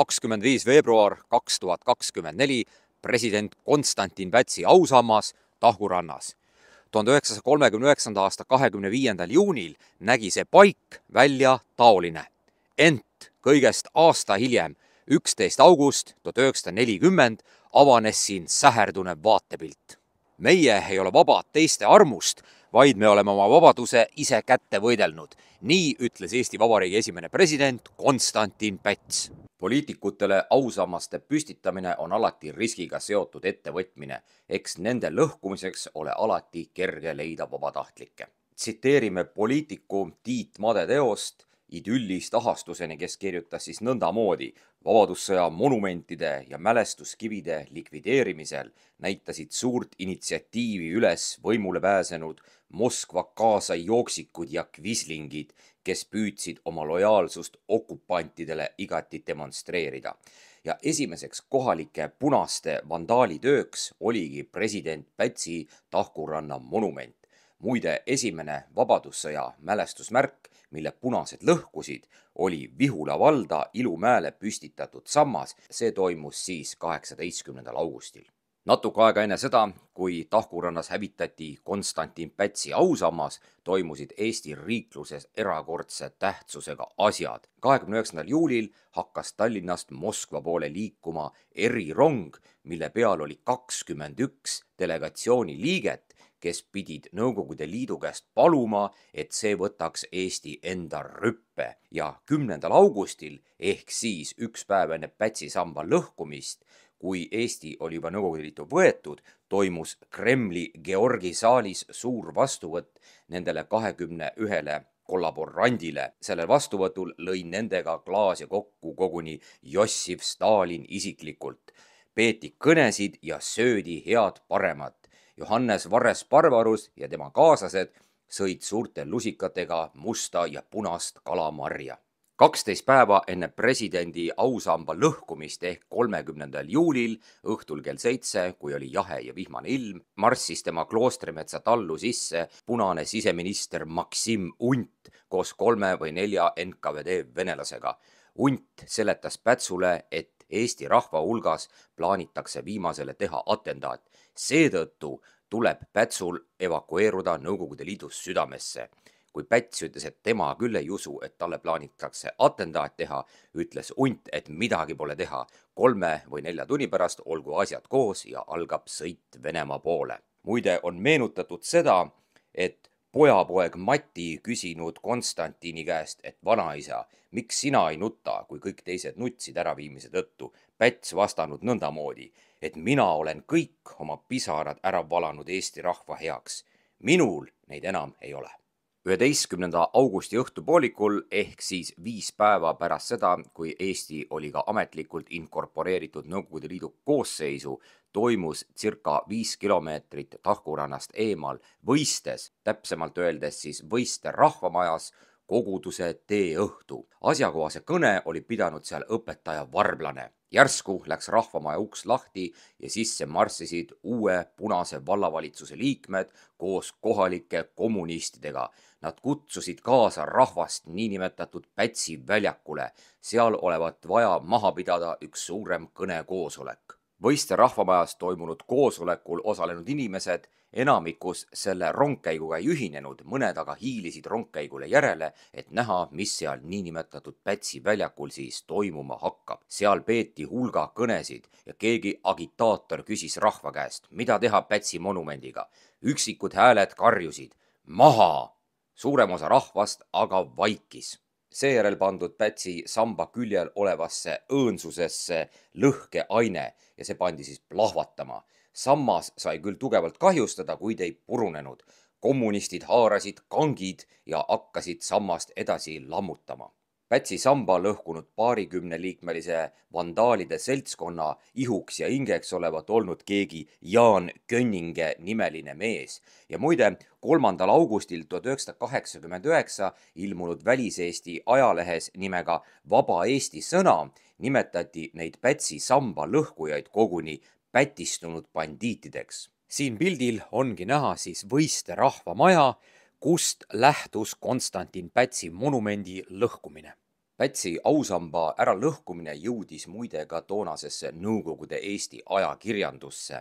kakskümmend viis veebruar kaks tuhat kakskümmend neli president Konstantin Pätsi ausammas Tahurannas. tuhande üheksasaja kolmekümne üheksanda aasta kahekümne viiendal juunil nägi see paik välja taoline. ent kõigest aasta hiljem, üksteist august tuhat üheksasada nelikümmend, avanes siin säherdunev vaatepilt. meie ei ole vabad teiste armust vaid me oleme oma vabaduse ise kätte võidelnud. nii ütles Eesti Vabariigi esimene president Konstantin Päts. poliitikutele ausammaste püstitamine on alati riskiga seotud ettevõtmine, eks nende lõhkumiseks ole alati kerge leida vabatahtlikke. tsiteerime poliitiku Tiit Made teost idüllist ahastuseni, kes kirjutas siis nõndamoodi. vabadussõja monumentide ja mälestuskivide likvideerimisel näitasid suurt initsiatiivi üles võimule pääsenud Moskva kaasajooksikud ja kvislingid, kes püüdsid oma lojaalsust okupantidele igati demonstreerida. ja esimeseks kohalike punaste vandaali tööks oligi president Pätsi Tahkuranna monument muide esimene Vabadussõja mälestusmärk mille punased lõhkusid, oli Vihula valda Ilumäele püstitatud sammas. see toimus siis kaheksateistkümnendal augustil. natuke aega enne seda, kui Tahkurannas hävitati Konstantin Pätsi ausammas, toimusid Eesti riikluses erakordse tähtsusega asjad. kahekümne üheksandal juulil hakkas Tallinnast Moskva poole liikuma erirong, mille peal oli kakskümmend üks delegatsiooni liiget kes pidid Nõukogude Liidu käest paluma, et see võtaks Eesti enda rüppe ja kümnendal augustil ehk siis üks päev enne Pätsi samba lõhkumist, kui Eesti oli juba Nõukogude Liitu võetud, toimus Kremli Georgi saalis suur vastuvõtt nendele kahekümne ühele kollaborandile. sellel vastuvõtul lõi nendega klaasi kokku koguni Jossif Stalin isiklikult. peeti kõnesid ja söödi head paremat. Johannes Varres Barbarus ja tema kaaslased sõid suurte lusikatega musta ja punast kalamarja. kaksteist päeva enne presidendi ausamba lõhkumist ehk kolmekümnendal juulil õhtul kell seitse, kui oli jahe ja vihmane ilm, marssis tema kloostrimetsa tallu sisse punane siseminister Maksim Unt koos kolme või nelja NKVD venelasega. Unt seletas Pätsule, et Eesti rahva hulgas plaanitakse viimasele teha atendaat seetõttu tuleb Pätsul evakueeruda Nõukogude Liidu südamesse. kui Päts ütles, et tema küll ei usu, et talle plaanitakse atendaat teha, ütles Unt, et midagi pole teha. kolme või nelja tunni pärast olgu asjad koos ja algab sõit Venemaa poole. muide, on meenutatud seda, et pojapoeg Mati küsinud Konstantini käest, et vanaisa, miks sina ei nuta, kui kõik teised nutsid äraviimise tõttu. Päts vastanud nõndamoodi, et mina olen kõik oma pisarad ära valanud Eesti rahva heaks. minul neid enam ei ole üheteistkümnenda augusti õhtupoolikul ehk siis viis päeva pärast seda, kui Eesti oli ka ametlikult inkorporeeritud Nõukogude Liidu koosseisu, toimus circa viis kilomeetrit Tahkurannast eemal võistes, täpsemalt öeldes siis võiste rahvamajas, koguduse teeõhtu. asjakohase kõne oli pidanud seal õpetaja Varblane. järsku läks rahvamaja uks lahti ja sisse marssisid uue punase vallavalitsuse liikmed koos kohalike kommunistidega Nad kutsusid kaasa rahvast niinimetatud Pätsi väljakule, seal olevat vaja maha pidada üks suurem kõnekoosolek. võiste rahvamajas toimunud koosolekul osalenud inimesed enamikus selle rongkäiguga ei ühinenud, mõned aga hiilisid rongkäigule järele, et näha, mis seal niinimetatud Pätsi väljakul siis toimuma hakkab. seal peeti hulga kõnesid ja keegi agitaator küsis rahva käest, mida teha Pätsi monumendiga. üksikud hääled karjusid maha suurem osa rahvast aga vaikis. seejärel pandud Pätsi samba küljel olevasse õõnsusesse lõhkeaine ja see pandi siis plahvatama. sammas sai küll tugevalt kahjustada, kuid ei purunenud. kommunistid haarasid kangid ja hakkasid sammast edasi lammutama Pätsi samba lõhkunud paarikümneliikmelise vandaalide seltskonna ihuks ja hingeks olevat olnud keegi Jaan Könninge nimeline mees. ja muide, kolmandal augustil tuhat üheksasada kaheksakümmend üheksa ilmunud Väliseesti ajalehes nimega Vaba Eesti sõna nimetati neid Pätsi samba lõhkujaid koguni pätistunud bandiitideks. siin pildil ongi näha siis võiste rahvamaja, kust lähtus Konstantin Pätsi monumendi lõhkumine Pätsi ausamba äralõhkumine jõudis muide ka toonasesse Nõukogude Eesti ajakirjandusse.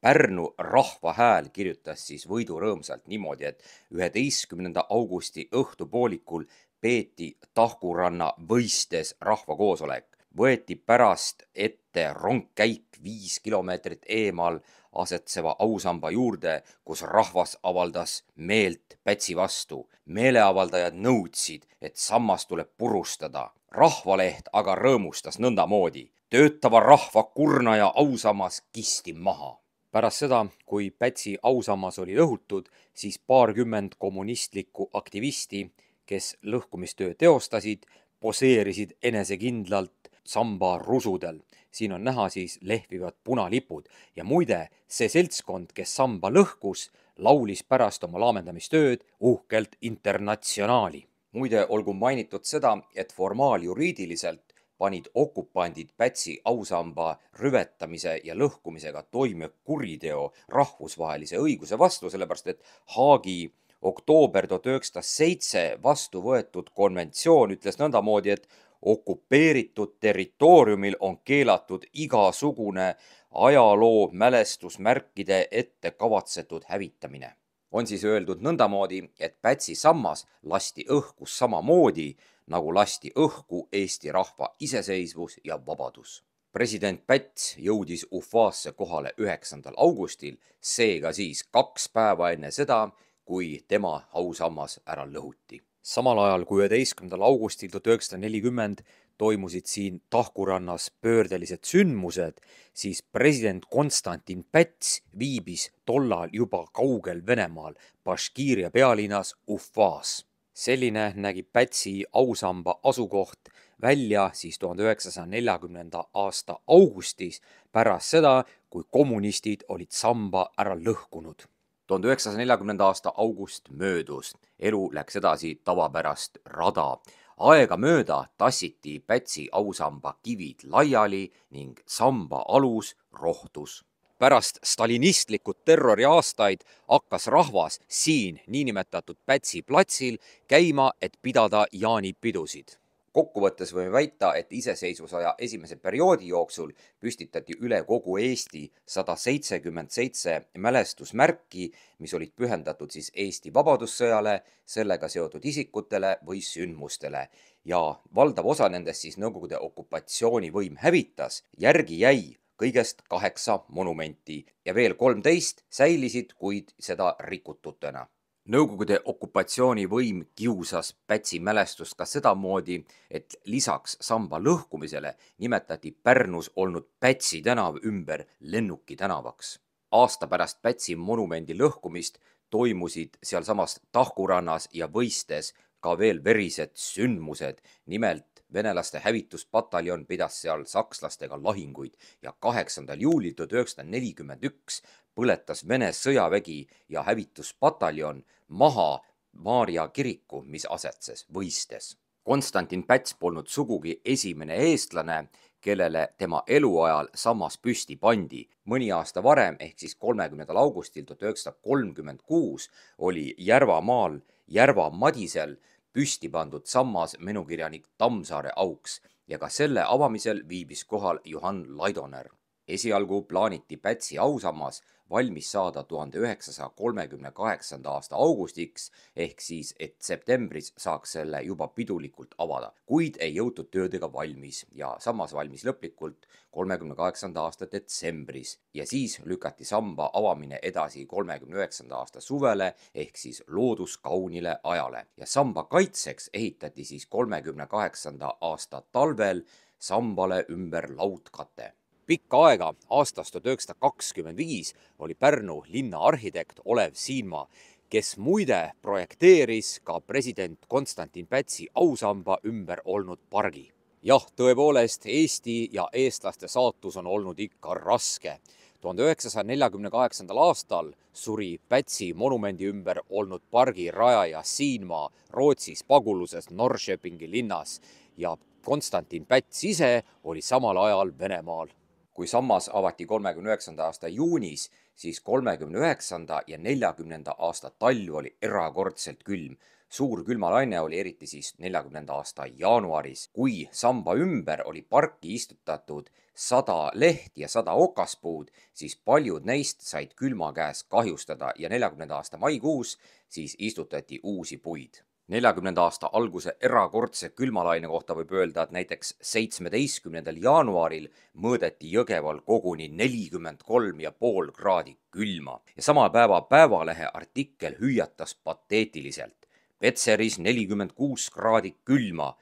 Pärnu Rahva Hääl kirjutas siis võidurõõmsalt niimoodi, et üheteistkümnenda augusti õhtupoolikul peeti Tahkuranna võistes rahvakoosolek. võeti pärast ette rongkäik viis kilomeetrit eemal asetseva ausamba juurde, kus rahvas avaldas meelt Pätsi vastu. meeleavaldajad nõudsid, et sammas tuleb purustada. rahvaleht aga rõõmustas nõndamoodi. töötava rahva kurnaja ausammas kisti maha pärast seda, kui Pätsi ausammas oli lõhutud, siis paarkümmend kommunistlikku aktivisti, kes lõhkumistöö teostasid, poseerisid enesekindlalt sambarusudel. siin on näha siis lehvivad punalipud ja muide, see seltskond, kes samba lõhkus, laulis pärast oma laamendamistööd uhkelt Internatsionaali. muide, olgu mainitud seda, et formaaljuriidiliselt panid okupandid Pätsi ausamba rüvetamise ja lõhkumisega toime kuriteo rahvusvahelise õiguse vastu, sellepärast et Haagi oktoober tuhat üheksasada seitse vastu võetud konventsioon ütles nõndamoodi, et okupeeritud territooriumil on keelatud igasugune ajaloo mälestusmärkide ette kavatsetud hävitamine. on siis öeldud nõndamoodi, et Pätsi sammas lasti õhku samamoodi, nagu lasti õhku Eesti rahva iseseisvus ja vabadus. president Päts jõudis Ufaasse kohale üheksandal augustil, seega siis kaks päeva enne seda, kui tema ausammas ära lõhuti samal ajal kui üheteistkümnendal augustil tuhat üheksasada nelikümmend toimusid siin Tahkurannas pöördelised sündmused, siis president Konstantin Päts viibis tollal juba kaugel Venemaal, Baškiiria pealinnas Ufas. selline nägi Pätsi ausamba asukoht välja siis tuhande üheksasaja neljakümnenda aasta augustis, pärast seda, kui kommunistid olid samba ära lõhkunud tuhande üheksasaja neljakümnenda aasta august möödus, elu läks edasi tavapärast rada. aegamööda tassiti Pätsi ausamba kivid laiali ning samba alus rohtus. pärast stalinistlikud terroriaastaid hakkas rahvas siin niinimetatud Pätsi platsil käima, et pidada jaanipidusid kokkuvõttes võime väita, et iseseisvusaja esimese perioodi jooksul püstitati üle kogu Eesti sada seitsekümmend seitse mälestusmärki, mis olid pühendatud siis Eesti Vabadussõjale, sellega seotud isikutele või sündmustele ja valdav osa nendest siis Nõukogude okupatsioonivõim hävitas, järgi jäi kõigest kaheksa monumenti ja veel kolmteist säilisid, kuid seda rikututena Nõukogude okupatsioonivõim kiusas Pätsi mälestust ka sedamoodi, et lisaks samba lõhkumisele nimetati Pärnus olnud Pätsi tänav ümber Lennuki tänavaks. aasta pärast Pätsi monumendi lõhkumist toimusid sealsamas Tahkurannas ja Võistes ka veel verised sündmused, nimelt venelaste hävituspataljon pidas seal sakslastega lahinguid ja kaheksandal juulil tuhat üheksasada nelikümmend üks põletas Vene sõjavägi ja hävituspataljon maha Maarja kiriku, mis asetses võistes. Konstantin Päts polnud sugugi esimene eestlane, kellele tema eluajal sammas püsti pandi. mõni aasta varem ehk siis kolmekümnendal augustil tuhat üheksasada kolmkümmend kuus oli Järvamaal Järva Madisel püsti pandud sammas menukirjanik Tammsaare auks ja ka selle avamisel viibis kohal Johann Laidoner. esialgu plaaniti Pätsi ausammas valmis saada tuhande üheksasaja kolmekümne kaheksanda aasta augustiks ehk siis, et septembris saaks selle juba pidulikult avada, kuid ei jõutud töödega valmis ja sammas valmis lõplikult kolmekümne kaheksanda aasta detsembris ja siis lükati samba avamine edasi kolmekümne üheksanda aasta suvele ehk siis looduskaunile ajale ja samba kaitseks ehitati siis kolmekümne kaheksanda aasta talvel sambale ümber laudkate pikka aega, aastast tuhat üheksasada kakskümmend viis, oli Pärnu linna arhitekt Olev Siinmaa, kes muide projekteeris ka president Konstantin Pätsi ausamba ümber olnud pargi. jah, tõepoolest, Eesti ja eestlaste saatus on olnud ikka raske tuhande üheksasaja neljakümne kaheksandal aastal suri Pätsi monumendi ümber olnud pargi rajaja Siinmaa Rootsis paguluses Norrköpingi linnas ja Konstantin Päts ise oli samal ajal Venemaal kui sammas avati kolmekümne üheksanda aasta juunis, siis kolmekümne üheksanda ja neljakümnenda aasta talv oli erakordselt külm. suur külmalaine oli eriti siis neljakümnenda aasta jaanuaris, kui samba ümber oli parki istutatud sada leht ja sada okaspuud, siis paljud neist said külma käes kahjustada ja neljakümnenda aasta maikuus siis istutati uusi puid neljakümnenda aasta alguse erakordse külmalaine kohta võib öelda, et näiteks seitsmeteistkümnendal jaanuaril mõõdeti Jõgeval koguni nelikümmend kolm ja pool kraadi külma ja sama päeva Päevalehe artikkel hüüatas pateetiliselt. Petseris nelikümmend kuus kraadi külma,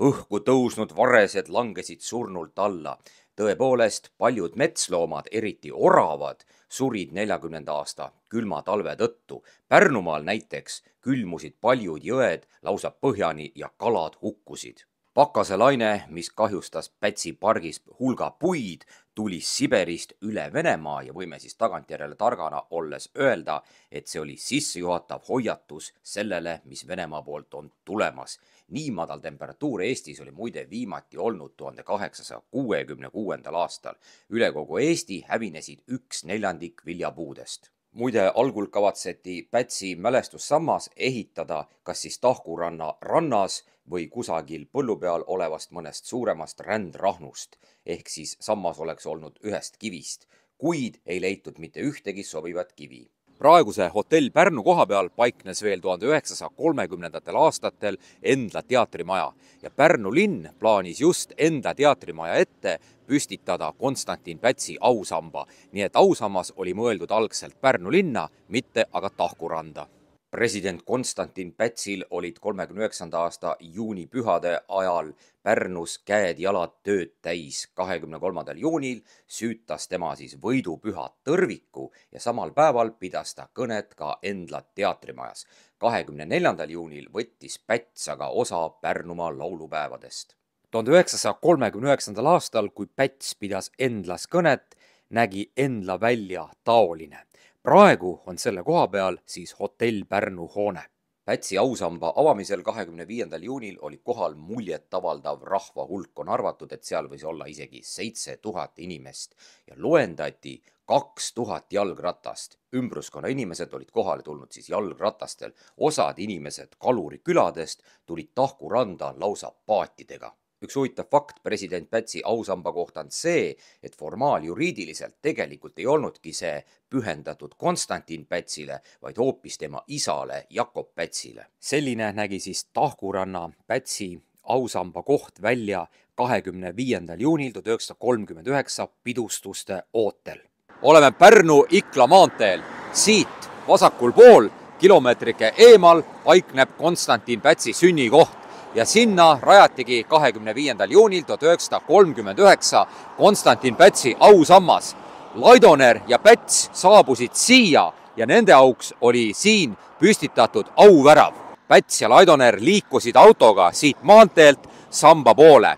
õhku tõusnud varesed langesid surnult alla tõepoolest, paljud metsloomad, eriti oravad, surid neljakümnenda aasta külma talve tõttu. Pärnumaal näiteks külmusid paljud jõed lausa põhjani ja kalad hukkusid. pakaselaine, mis kahjustas Pätsi pargis hulga puid, tuli Siberist üle Venemaa ja võime siis tagantjärele targana olles öelda, et see oli sissejuhatav hoiatus sellele, mis Venemaa poolt on tulemas nii madal temperatuur Eestis oli muide viimati olnud tuhande kaheksasaja kuuekümne kuuendal aastal. üle kogu Eesti hävinesid üks neljandik viljapuudest muide, algul kavatseti Pätsi mälestussammas ehitada kas siis Tahkuranna rannas või kusagil põllu peal olevast mõnest suuremast rändrahnust ehk siis sammas oleks olnud ühest kivist, kuid ei leitud mitte ühtegi sobivat kivi praeguse hotell Pärnu koha peal paiknes veel tuhande üheksasaja kolmekümnendatel aastatel Endla teatrimaja ja Pärnu linn plaanis just Endla teatrimaja ette püstitada Konstantin Pätsi ausamba, nii et ausammas oli mõeldud algselt Pärnu linna, mitte aga Tahkuranda president Konstantin Pätsil olid kolmekümne üheksanda aasta juunipühade ajal Pärnus käed-jalad tööd täis. kahekümne kolmandal juunil süütas tema siis võidupüha Tõrviku ja samal päeval pidas ta kõnet ka Endla teatrimajas. kahekümne neljandal juunil võttis Päts aga osa Pärnumaa laulupäevadest. tuhande üheksasaja kolmekümne üheksandal aastal, kui Päts pidas Endlas kõnet, nägi Endla välja taoline praegu on selle koha peal siis hotell Pärnu hoone. Pätsi ausamba avamisel kahekümne viiendal juunil oli kohal muljetavaldav rahva hulk, on arvatud, et seal võis olla isegi seitse tuhat inimest ja loendati kaks tuhat jalgratast. ümbruskonna inimesed olid kohale tulnud siis jalgratastel, osad inimesed kaluriküladest tulid Tahku randa lausa paatidega üks huvitav fakt president Pätsi ausamba kohta on see, et formaaljuriidiliselt tegelikult ei olnudki see pühendatud Konstantin Pätsile, vaid hoopis tema isale Jakob Pätsile. selline nägi siis Tahkuranna Pätsi ausamba koht välja kahekümne viiendal juunil tuhat üheksasada kolmkümmend üheksa pidustuste ootel. oleme Pärnu-Ikla maanteel, siit vasakul pool kilomeetrike eemal paikneb Konstantin Pätsi sünnikoht ja sinna rajatigi kahekümne viiendal juunil tuhat üheksasada kolmkümmend üheksa Konstantin Pätsi ausammas. Laidoner ja Päts saabusid siia ja nende auks oli siin püstitatud auvärav. Päts ja Laidoner liikusid autoga siit maanteelt samba poole.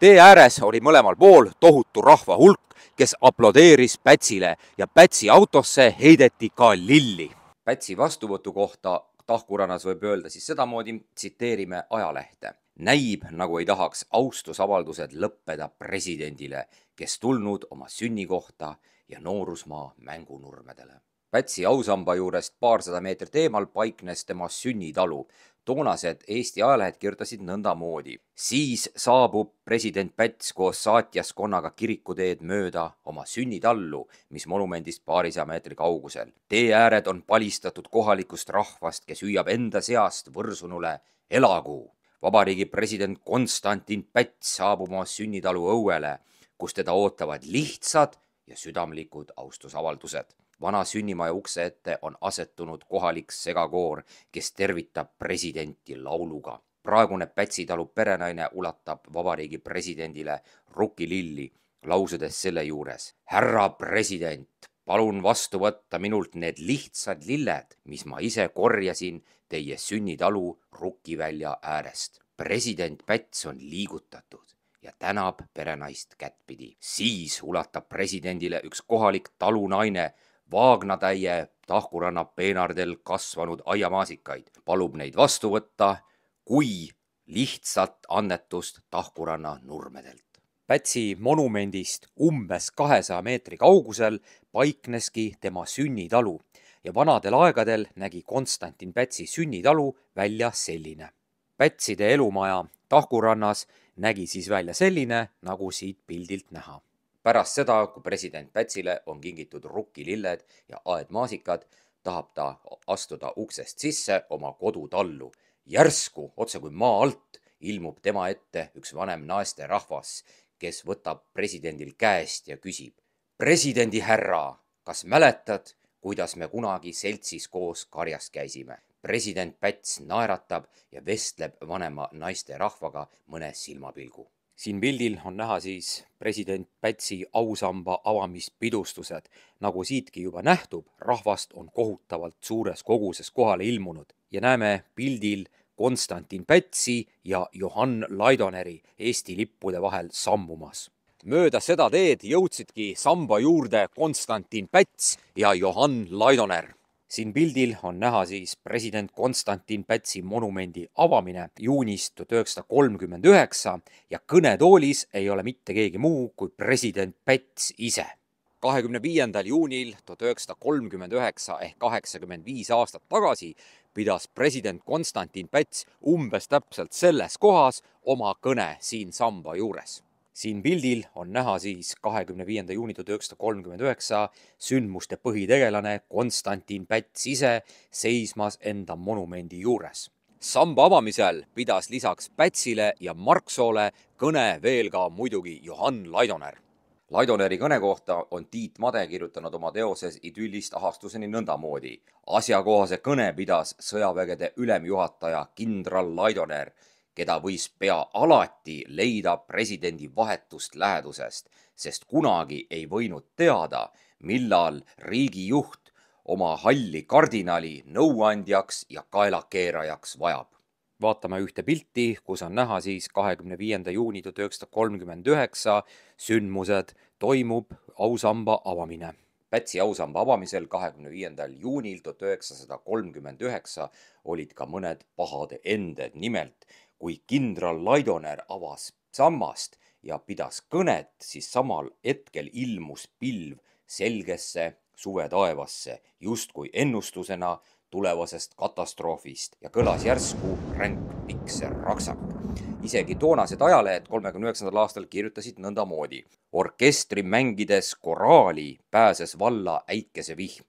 tee ääres oli mõlemal pool tohutu rahva hulk, kes aplodeeris Pätsile ja Pätsi autosse heideti ka lilli. Pätsi vastuvõtu kohta tahkuranas võib öelda siis sedamoodi, tsiteerime ajalehte. näib, nagu ei tahaks austusavaldused lõppeda presidendile, kes tulnud oma sünnikohta ja noorusmaa mängunurmedele Pätsi ausamba juurest paarsada meetrit eemal paiknes tema sünnitalu. toonased Eesti ajalehed kirjutasid nõndamoodi. siis saabub president Päts koos saatjaskonnaga kirikuteed mööda oma sünnitallu, mis monumendist paarisaja meetri kaugusel. tee ääred on palistatud kohalikust rahvast, kes hüüab enda seast võrsunule elagu. vabariigi president Konstantin Päts saabub oma sünnitalu õuele, kus teda ootavad lihtsad ja südamlikud austusavaldused vana sünnimaja ukse ette on asetunud kohalik segakoor, kes tervitab presidenti lauluga. praegune Pätsi talu perenaine ulatab vabariigi presidendile rukililli, lausudes selle juures. härra president, palun vastu võtta minult need lihtsad lilled, mis ma ise korjasin teie sünnitalu Rukivälja äärest. president Päts on liigutatud ja tänab perenaist kättpidi. siis ulatab presidendile üks kohalik talunaine vaagnatäie tahkur annab peenardel kasvanud aiamaasikaid, palub neid vastu võtta kui lihtsat annetust Tahkuranna nurmedelt. Pätsi monumendist umbes kahesaja meetri kaugusel paikneski tema sünnitalu ja vanadel aegadel nägi Konstantin Pätsi sünnitalu välja selline. Pätside elumaja Tahkurannas nägi siis välja selline, nagu siit pildilt näha pärast seda, kui president Pätsile on kingitud rukkililled ja aedmaasikad, tahab ta astuda uksest sisse oma kodutallu. järsku, otse kui maa alt, ilmub tema ette üks vanem naisterahvas, kes võtab presidendil käest ja küsib. presidendi härra, kas mäletad, kuidas me kunagi seltsis koos karjas käisime? president Päts naeratab ja vestleb vanema naisterahvaga mõne silmapilgu siin pildil on näha siis president Pätsi ausamba avamispidustused. nagu siitki juba nähtub, rahvast on kohutavalt suures koguses kohale ilmunud ja näeme pildil Konstantin Pätsi ja Johann Laidoneri Eesti lippude vahel sammumas. mööda seda teed jõudsidki samba juurde Konstantin Päts ja Johann Laidoner siin pildil on näha siis president Konstantin Pätsi monumendi avamine juunis tuhat üheksasada kolmkümmend üheksa ja kõnetoolis ei ole mitte keegi muu kui president Päts ise. kahekümne viiendal juunil tuhat üheksasada kolmkümmend üheksa ehk kaheksakümmend viis aastat tagasi pidas president Konstantin Päts umbes täpselt selles kohas oma kõne siin samba juures siin pildil on näha siis kahekümne viienda juuni tuhat üheksasada kolmkümmend üheksa sündmuste põhitegelane Konstantin Päts ise seismas enda monumendi juures. samba avamisel pidas lisaks Pätsile ja Marksoole kõne veel ka muidugi Johann Laidoner. Laidoneri kõne kohta on Tiit Made kirjutanud oma teoses Idüllist ahastuseni nõndamoodi. asjakohase kõne pidas sõjavägede ülemjuhataja kindral Laidoner keda võis pea alati leida presidendi vahetust lähedusest, sest kunagi ei võinud teada, millal riigijuht oma halli kardinali nõuandjaks ja kaelakeerajaks vajab. vaatame ühte pilti, kus on näha siis kahekümne viienda juuni tuhat üheksasada kolmkümmend üheksa sündmused, toimub ausamba avamine Pätsi ausamba avamisel kahekümne viiendal juunil tuhat üheksasada kolmkümmend üheksa olid ka mõned pahade ended, nimelt kui kindral Laidoner avas sammast ja pidas kõnet, siis samal hetkel ilmus pilv selgesse suvetaevasse, justkui ennustusena tulevasest katastroofist ja kõlas järsku ränk pikser raksak. isegi toonased ajalehed kolmekümne üheksandal aastal kirjutasid nõndamoodi. orkestri mängides koraali pääses valla äikesevihm,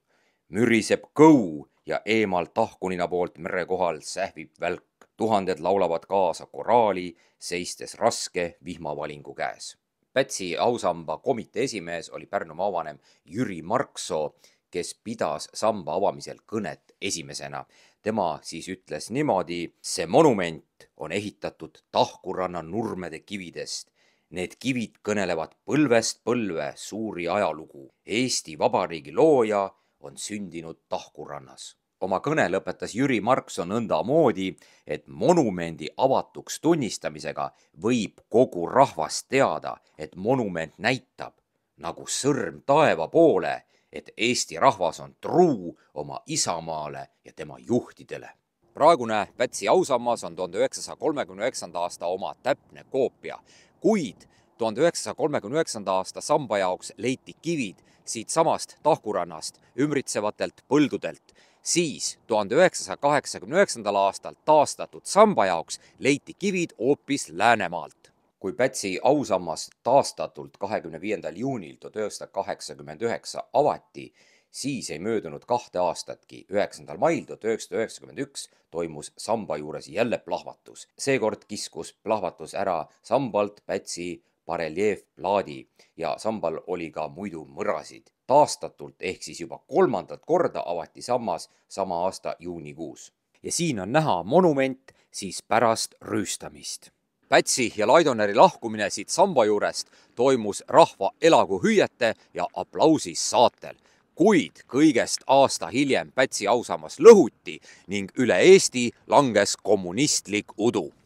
müriseb kõu ja eemal tahkunina poolt mere kohal sähvib välk tuhanded laulavad kaasa koraali, seistes raske vihmavalingu käes. Pätsi ausamba komitee esimees oli Pärnu maavanem Jüri Marksoo, kes pidas samba avamisel kõnet esimesena. tema siis ütles niimoodi, see monument on ehitatud Tahkuranna nurmede kividest. Need kivid kõnelevad põlvest põlve suuri ajalugu. Eesti Vabariigi looja on sündinud Tahkurannas oma kõne lõpetas Jüri Markson nõndamoodi, et monumendi avatuks tunnistamisega võib kogu rahvas teada, et monument näitab nagu sõrm taeva poole, et Eesti rahvas on truu oma isamaale ja tema juhtidele. praegune Pätsi ausammas on tuhande üheksasaja kolmekümne üheksanda aasta oma täpne koopia, kuid tuhande üheksasaja kolmekümne üheksanda aasta samba jaoks leiti kivid siitsamast Tahkurannast ümbritsevatelt põldudelt siis tuhande üheksasaja kaheksakümne üheksandal aastal taastatud samba jaoks leiti kivid hoopis Läänemaalt. kui Pätsi ausammas taastatult kahekümne viiendal juunil tuhat üheksasada kaheksakümmend üheksa avati, siis ei möödunud kahte aastatki, üheksandal mail tuhat üheksasada üheksakümmend üks toimus samba juures jälle plahvatus. seekord kiskus plahvatus ära sambalt Pätsi bareljeefplaadi ja sambal oli ka muidu mõrasid. taastatult ehk siis juba kolmandat korda avati sammas sama aasta juunikuus. ja siin on näha monument siis pärast rüüstamist. Pätsi ja Laidoneri lahkumine siit samba juurest toimus rahva elagu hüüete ja aplausi saatel kuid kõigest aasta hiljem Pätsi ausammas lõhuti ning üle Eesti langes kommunistlik udu